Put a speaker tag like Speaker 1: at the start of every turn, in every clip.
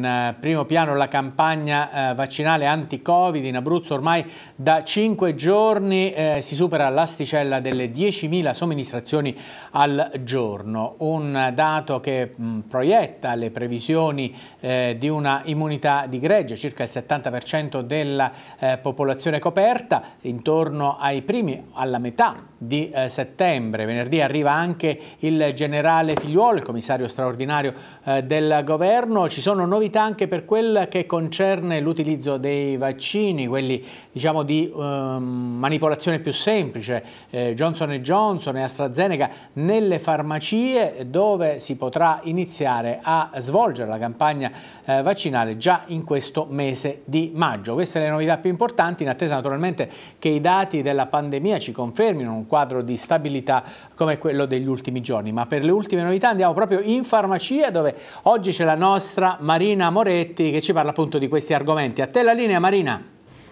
Speaker 1: in eh, primo piano la campagna eh, vaccinale anti-Covid. In Abruzzo ormai da 5 giorni eh, si supera l'asticella delle 10.000 somministrazioni al giorno, un dato che mh, mm, proietta le previsioni eh, di una immunità di gregge, circa il 70% della eh, popolazione coperta, intorno ai primi, alla metà di eh, settembre. Venerdì arriva anche il generale Figliuolo, il commissario straordinario del governo. Ci sono novità novità anche per quel che concerne l'utilizzo dei vaccini, quelli diciamo, di ehm, manipolazione più semplice, eh, Johnson Johnson e AstraZeneca nelle farmacie dove si potrà iniziare a svolgere la campagna eh, vaccinale già in questo mese di maggio. Queste sono le novità più importanti in attesa naturalmente che i dati della pandemia ci confermino un quadro di stabilità come quello degli ultimi giorni, ma per le ultime novità andiamo proprio in farmacia dove oggi c'è la nostra Marina Marina Moretti che ci parla appunto di questi argomenti. A te la linea Marina.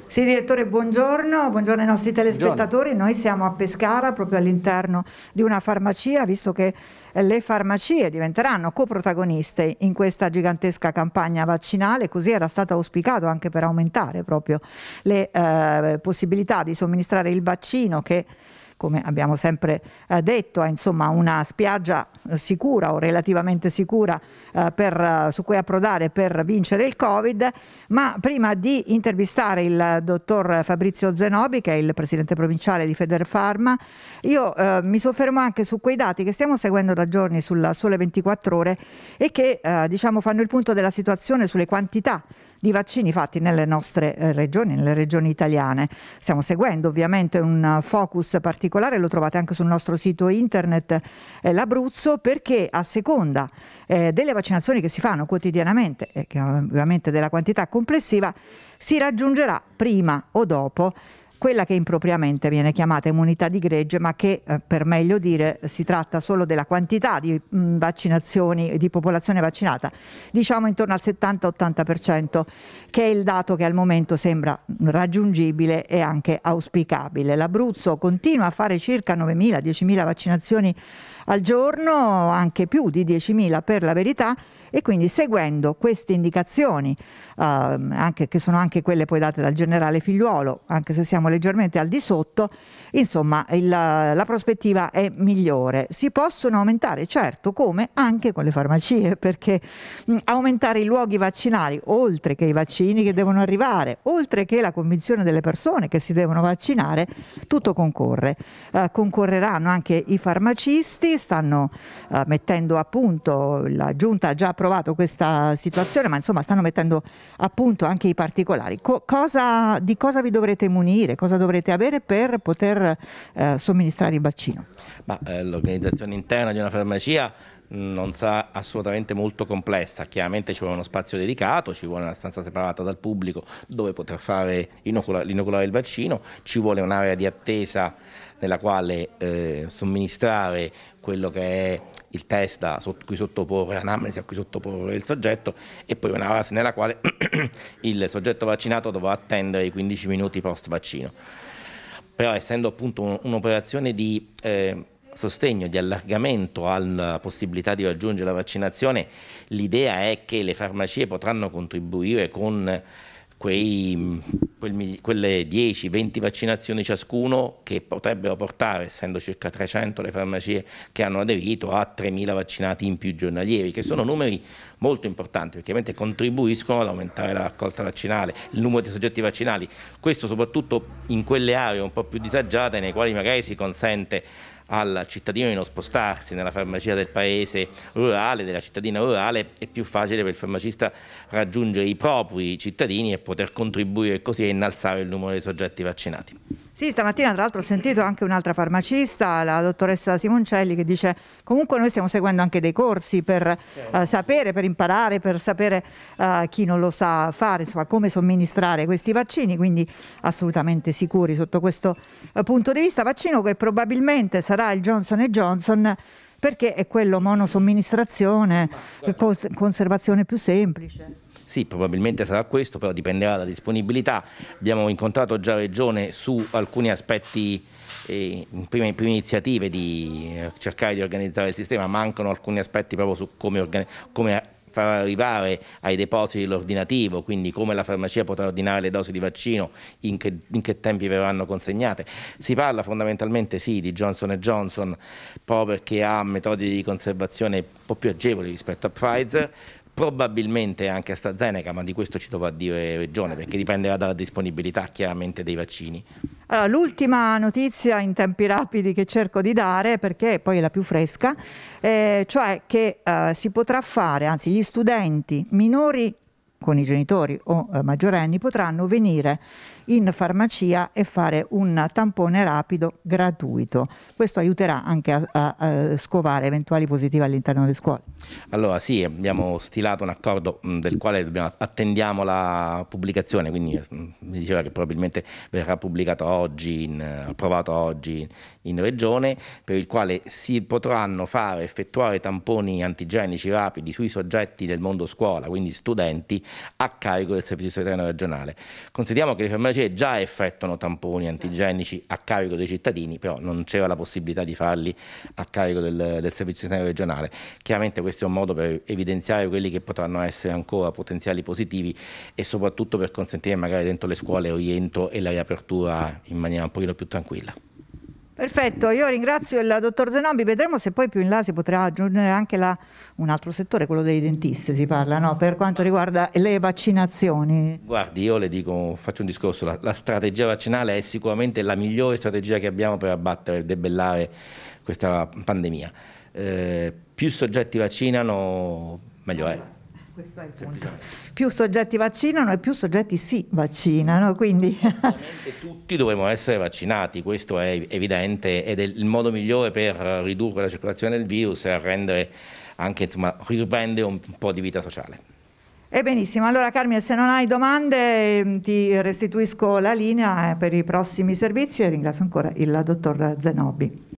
Speaker 1: Sì, direttore, buongiorno,
Speaker 2: buongiorno ai nostri telespettatori. Buongiorno. Noi siamo a Pescara, proprio all'interno di una farmacia, visto che le farmacie diventeranno coprotagoniste in questa gigantesca campagna vaccinale, così era stato auspicato anche per aumentare proprio le eh, possibilità di somministrare il vaccino che come abbiamo sempre eh, detto, è insomma una spiaggia eh, sicura o relativamente sicura eh, per, eh, su cui approdare per vincere il Covid. Ma prima di intervistare il eh, dottor Fabrizio Zenobi, che è il presidente provinciale di Federfarma, io eh, mi soffermo anche su quei dati che stiamo seguendo da giorni sul Sole 24 Ore e che diciamo fanno il punto della situazione sulle quantità di vaccini fatti nelle nostre eh, regioni, nelle regioni italiane. Stiamo seguendo ovviamente un focus particolare, lo trovate anche sul nostro sito internet eh, l'Abruzzo, perché a seconda eh, delle vaccinazioni che si fanno quotidianamente e eh, ovviamente della quantità complessiva si raggiungerà prima o dopo quella che impropriamente viene chiamata immunità di gregge, ma che eh, per meglio dire si tratta solo della quantità di mh, mm, vaccinazioni di popolazione vaccinata, diciamo intorno al 70-80%, che è il dato che al momento sembra raggiungibile e anche auspicabile. L'Abruzzo continua a fare circa 9.000-10.000 vaccinazioni al giorno, anche più di 10.000 per la verità, e quindi seguendo queste indicazioni, eh, anche, che sono anche quelle poi date dal generale Figliuolo, anche se siamo leggermente al di sotto, insomma il, la prospettiva è migliore. Si possono aumentare, certo, come anche con le farmacie, perché mh, mm, aumentare i luoghi vaccinali, oltre che i vaccini che devono arrivare, oltre che la convinzione delle persone che si devono vaccinare, tutto concorre. Eh, concorreranno anche i farmacisti, stanno eh, mettendo a punto, la giunta ha già approvato questa situazione, ma insomma stanno mettendo a punto anche i particolari. Co- cosa, di cosa vi dovrete munire? cosa dovrete avere per poter eh, somministrare il vaccino?
Speaker 3: Eh, l'organizzazione interna di una farmacia mm, non sarà assolutamente molto complessa, chiaramente ci vuole uno spazio dedicato, ci vuole una stanza separata dal pubblico dove poter fare inoculare il vaccino, ci vuole un'area di attesa nella quale eh, somministrare quello che è il test da sotto, cui sottoporre, l'anamnesi a cui sottoporre il soggetto e poi una fase nella quale il soggetto vaccinato dovrà attendere i 15 minuti post vaccino. Però essendo appunto un'operazione di eh, sostegno, di allargamento alla possibilità di raggiungere la vaccinazione, l'idea è che le farmacie potranno contribuire con quei, mm, quel, quelle 10-20 vaccinazioni ciascuno che potrebbero portare, essendo circa 300 le farmacie che hanno aderito, a 3.000 vaccinati in più giornalieri, che sono numeri molto importanti perché ovviamente contribuiscono ad aumentare la raccolta vaccinale, il numero di soggetti vaccinali, questo soprattutto in quelle aree un po' più disagiate nei quali magari si consente al cittadino di non spostarsi nella farmacia del paese rurale, della cittadina rurale, è più facile per il farmacista raggiungere i propri cittadini e poter contribuire così a innalzare il numero dei soggetti vaccinati.
Speaker 2: Sì, stamattina tra l'altro ho sentito anche un'altra farmacista, la dottoressa Simoncelli, che dice comunque noi stiamo seguendo anche dei corsi per eh, certo. uh, sapere, per imparare, per sapere uh, chi non lo sa fare, insomma come somministrare questi vaccini, quindi assolutamente sicuri sotto questo uh, punto di vista. Vaccino che probabilmente sarà il Johnson Johnson perché è quello monosomministrazione, cons- conservazione più semplice.
Speaker 3: Sì, probabilmente sarà questo, però dipenderà dalla disponibilità. Abbiamo incontrato già Regione su alcuni aspetti eh, prime, prime, iniziative di eh, cercare di organizzare il sistema, mancano alcuni aspetti proprio su come, come far arrivare ai depositi l'ordinativo, quindi come la farmacia potrà ordinare le dosi di vaccino, in che, in che tempi verranno consegnate. Si parla fondamentalmente sì di Johnson Johnson proprio perché ha metodi di conservazione un po' più agevoli rispetto a Pfizer, probabilmente anche AstraZeneca, ma di questo ci dovrà dire Regione, perché dipenderà dalla disponibilità chiaramente dei vaccini.
Speaker 2: Allora, l'ultima notizia in tempi rapidi che cerco di dare, perché poi è la più fresca, eh, cioè che eh, si potrà fare, anzi gli studenti minori con i genitori o eh, maggiorenni potranno venire in farmacia e fare un tampone rapido gratuito. Questo aiuterà anche a, a, a scovare eventuali positivi all'interno delle scuole.
Speaker 3: Allora sì, abbiamo stilato un accordo mm, del quale dobbiamo, attendiamo la pubblicazione, quindi mm, mi diceva che probabilmente verrà pubblicato oggi, in, approvato oggi in regione, per il quale si potranno fare, effettuare tamponi antigenici rapidi sui soggetti del mondo scuola, quindi studenti, a carico del Servizio Sanitario Regionale. Consideriamo che le farmacie farmacie già effettuano tamponi certo. antigenici a carico dei cittadini, però non c'era la possibilità di farli a carico del, del servizio sanitario regionale. Chiaramente questo è un modo per evidenziare quelli che potranno essere ancora potenziali positivi e soprattutto per consentire magari dentro le scuole oriento e la riapertura in maniera un pochino più tranquilla.
Speaker 2: Perfetto, io ringrazio il dottor Zenobi, vedremo se poi più in là si potrà aggiungere anche la, un altro settore, quello dei dentisti si parla, no? per quanto riguarda le vaccinazioni.
Speaker 3: Guardi, io le dico, faccio un discorso, la, la strategia vaccinale è sicuramente la migliore strategia che abbiamo per abbattere e debellare questa pandemia. Eh, più soggetti vaccinano, meglio è.
Speaker 2: Questo è il punto. Più soggetti vaccinano e più soggetti si vaccinano, quindi...
Speaker 3: tutti dovremmo essere vaccinati, questo è evidente ed è il modo migliore per ridurre la circolazione del virus e rendere anche, insomma, riprendere un po' di vita sociale.
Speaker 2: E benissimo, allora Carmine se non hai domande ehm, ti restituisco la linea eh, per i prossimi servizi e ringrazio ancora il dottor Zenobi.